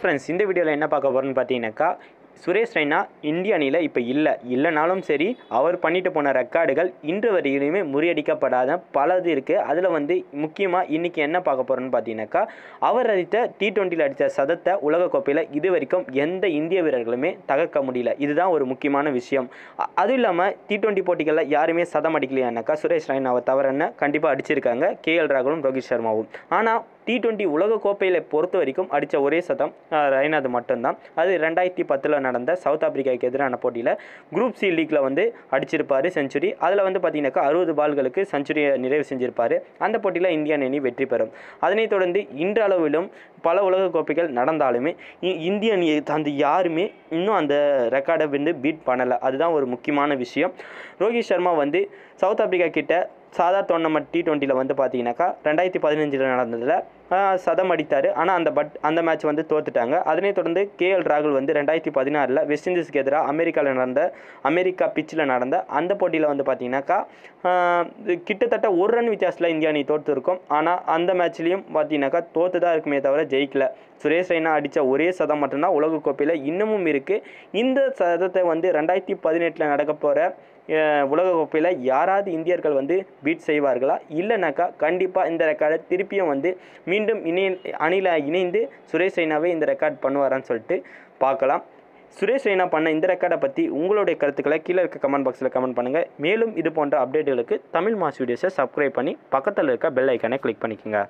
friends இந்த வீடியோவில் என்ன பார்க்க போகிறோன்னு பார்த்தீங்கன்னாக்கா சுரேஷ் ரெய்னா இந்திய அணியில் இப்போ இல்லை இல்லைனாலும் சரி அவர் பண்ணிட்டு போன ரெக்கார்டுகள் இன்று வரையிலுமே முறியடிக்கப்படாத பல இது இருக்குது அதில் வந்து முக்கியமாக இன்றைக்கி என்ன பார்க்க போகிறோன்னு பார்த்தீங்கன்னாக்கா அவர் அடித்த டி டுவெண்ட்டியில் அடித்த சதத்தை உலகக்கோப்பையில் இது வரைக்கும் எந்த இந்திய வீரர்களுமே தகர்க்க முடியல இதுதான் ஒரு முக்கியமான விஷயம் அதுவும் இல்லாமல் டி டுவெண்ட்டி போட்டிகளில் யாருமே சதம் அடிக்கலையானாக்கா சுரேஷ் ரெய்னாவை தவறன்னு கண்டிப்பாக அடிச்சிருக்காங்க கே எல் ராகுலும் ரோஹித் சர்மாவும் ஆனால் டி உலக உலகக்கோப்பையில் பொறுத்த வரைக்கும் அடித்த ஒரே சதம் ரெய்னாது மட்டும்தான் அது ரெண்டாயிரத்தி பத்தில் நடந்த சவுத் ஆப்பிரிக்காவுக்கு எதிரான போட்டியில் குரூப் சி லீக்கில் வந்து அடிச்சிருப்பார் செஞ்சுரி அதில் வந்து பார்த்தீங்கன்னாக்கா அறுபது பால்களுக்கு செஞ்சுரியை நிறைவு செஞ்சிருப்பார் அந்த போட்டியில் இந்தியா அணி வெற்றி பெறும் அதனைத் தொடர்ந்து இன்றளவிலும் பல உலக கோப்பைகள் நடந்தாலுமே இந்திய அணியை அந்த யாருமே இன்னும் அந்த ரெக்கார்டை வந்து பீட் பண்ணலை அதுதான் ஒரு முக்கியமான விஷயம் ரோஹித் சர்மா வந்து சவுத் ஆப்ரிக்கா கிட்ட சாதா டோர்னமெண்ட் டி டுவெண்ட்டியில் வந்து பார்த்தீங்கன்னாக்கா ரெண்டாயிரத்தி பதினஞ்சில் நடந்ததில் சதம் அடித்தார் ஆனால் அந்த பட் அந்த மேட்ச் வந்து தோத்துட்டாங்க அதனைத் தொடர்ந்து கேஎல் ராகுல் வந்து ரெண்டாயிரத்தி பதினாறில் வெஸ்ட் இண்டீஸ்க்கு எதிராக அமெரிக்காவில் நடந்த அமெரிக்கா பிச்சில் நடந்த அந்த போட்டியில் வந்து பார்த்தீங்கன்னாக்கா கிட்டத்தட்ட ஒரு ரன் வித்தியாசத்தில் இந்தியா அணி இருக்கும் ஆனால் அந்த மேட்ச்லேயும் பார்த்தீங்கன்னாக்கா தோற்று தான் இருக்குமே தவிர ஜெயிக்கல சுரேஷ் ரெய்னா அடித்த ஒரே சதம் மட்டும்தான் உலகக்கோப்பையில் இன்னமும் இருக்குது இந்த சதத்தை வந்து ரெண்டாயிரத்தி பதினெட்டில் நடக்க போகிற உலகக்கோப்பையில் யாராவது இந்தியர்கள் வந்து பீட் செய்வார்களா இல்லைனாக்கா கண்டிப்பாக இந்த ரெக்கார்டை திருப்பியும் வந்து மீண்டும் இணை அணியில் இணைந்து சுரேஷ் ரெய்னாவே இந்த ரெக்கார்ட் பண்ணுவாரான்னு சொல்லிட்டு பார்க்கலாம் சுரேஷ் ரெய்னா பண்ண இந்த ரெக்கார்டை பற்றி உங்களுடைய கருத்துக்களை கீழே இருக்க கமெண்ட் பாக்ஸில் கமெண்ட் பண்ணுங்கள் மேலும் இது போன்ற அப்டேட்டுகளுக்கு தமிழ் மாஸ் வீடியோஸை சப்ஸ்கிரைப் பண்ணி பக்கத்தில் இருக்க பெல் ஐக்கானை கிளிக் பண்ணிக்கோங்க